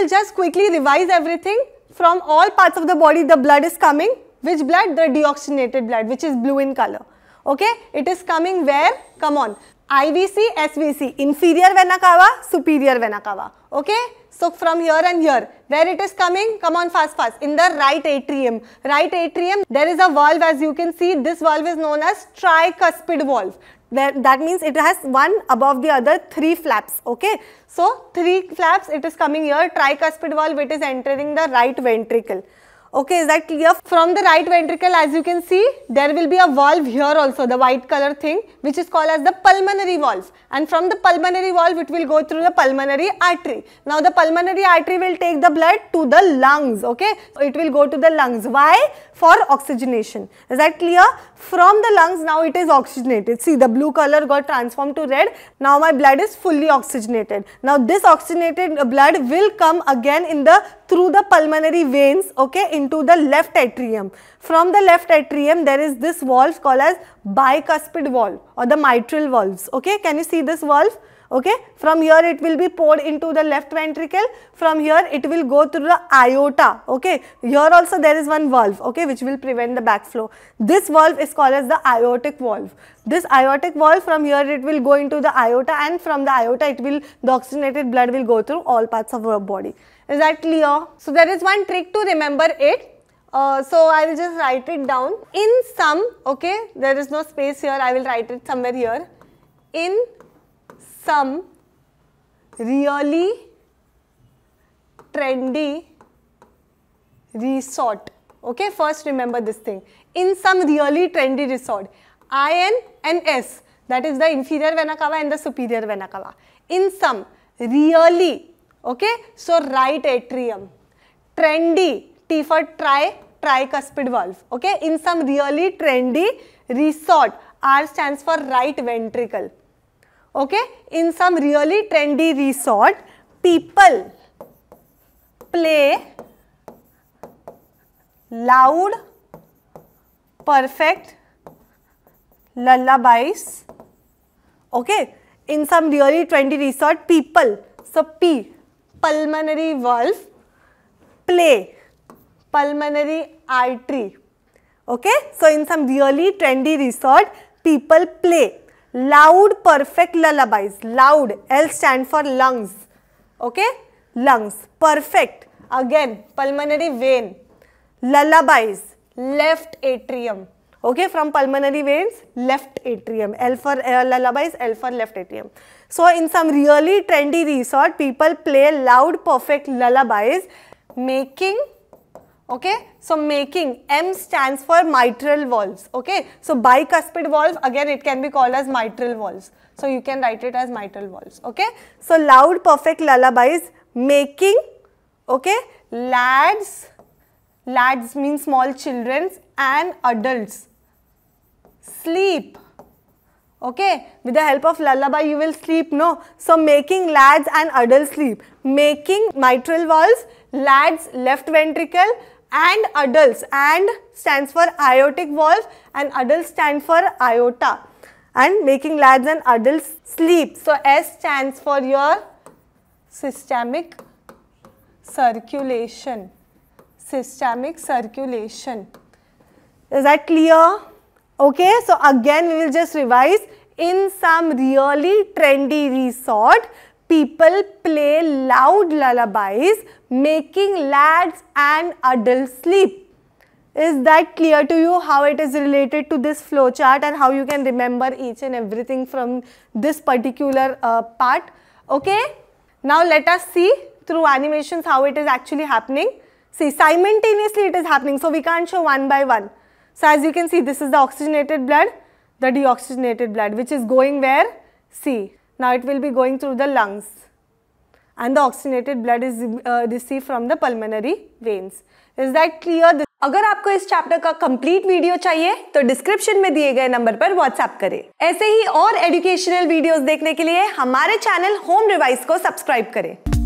will just quickly revise everything. From all parts of the body, the blood is coming. Which blood? The deoxygenated blood, which is blue in color. Okay? It is coming where? Come on. IVC, SVC, inferior vena cava, superior vena cava. Okay? So from here and here, where it is coming? Come on fast fast. In the right atrium. Right atrium, there is a valve as you can see. This valve is known as tricuspid valve. That, that means it has one above the other three flaps okay so three flaps it is coming here tricuspid valve it is entering the right ventricle Okay, is that clear? From the right ventricle, as you can see, there will be a valve here also, the white color thing, which is called as the pulmonary valve. And from the pulmonary valve, it will go through the pulmonary artery. Now, the pulmonary artery will take the blood to the lungs, okay? So it will go to the lungs. Why? For oxygenation. Is that clear? From the lungs, now it is oxygenated. See, the blue color got transformed to red. Now, my blood is fully oxygenated. Now, this oxygenated blood will come again in the through the pulmonary veins okay into the left atrium. From the left atrium there is this valve called as bicuspid valve or the mitral valves okay. Can you see this valve? okay from here it will be poured into the left ventricle from here it will go through the aorta okay here also there is one valve okay which will prevent the backflow this valve is called as the aortic valve this aortic valve from here it will go into the aorta and from the aorta it will the oxygenated blood will go through all parts of our body is that clear so there is one trick to remember it uh, so I will just write it down in sum okay there is no space here I will write it somewhere here in some really trendy resort. Okay, first remember this thing. In some really trendy resort, i n and S, that is the inferior vena cava and the superior vena cava. In some really, okay, so right atrium. Trendy, T for try tricuspid valve. Okay, in some really trendy resort, R stands for right ventricle. okay in some really trendy resort people play loud perfect lullabies okay in some really trendy resort people so p pulmonary valve play pulmonary artery okay so in some really trendy resort people play loud perfect lullabies loud l stand for lungs okay lungs perfect again pulmonary vein lullabies left atrium okay from pulmonary veins left atrium l for uh, lullabies l for left atrium so in some really trendy resort people play loud perfect lullabies making okay so making m stands for mitral valves okay so bicuspid valve again it can be called as mitral valves so you can write it as mitral valves okay so loud perfect lullabies making okay lads lads means small children and adults sleep okay with the help of lullaby you will sleep no so making lads and adults sleep making mitral valves lads left ventricle and adults and stands for aortic valve and adults stand for iota and making lads and adults sleep. So, S stands for your systemic circulation, systemic circulation. Is that clear? Okay, so again we will just revise. In some really trendy resort, people play loud lullabies making lads and adults sleep. Is that clear to you how it is related to this flowchart and how you can remember each and everything from this particular uh, part? Okay. Now let us see through animations how it is actually happening. See simultaneously it is happening. So we can't show one by one. So as you can see this is the oxygenated blood, the deoxygenated blood which is going where? See. Now it will be going through the lungs. and the oxygenated blood is uh, received from the pulmonary veins. Is that clear? अगर आपको इस chapter का complete video चाहिए तो description में दिए गए number पर व्हाट्सएप करें ऐसे ही और एजुकेशनल वीडियोस देखने के लिए हमारे चैनल होम रिवाइज को सब्सक्राइब करें